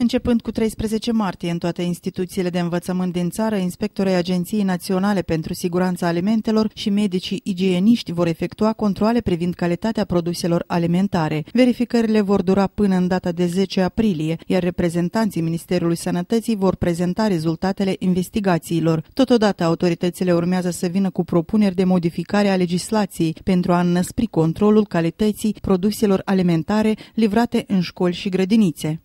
Începând cu 13 martie, în toate instituțiile de învățământ din țară, inspectorii Agenției Naționale pentru Siguranța Alimentelor și medicii igieniști vor efectua controle privind calitatea produselor alimentare. Verificările vor dura până în data de 10 aprilie, iar reprezentanții Ministerului Sănătății vor prezenta rezultatele investigațiilor. Totodată, autoritățile urmează să vină cu propuneri de modificare a legislației pentru a înăspri controlul calității produselor alimentare livrate în școli și grădinițe.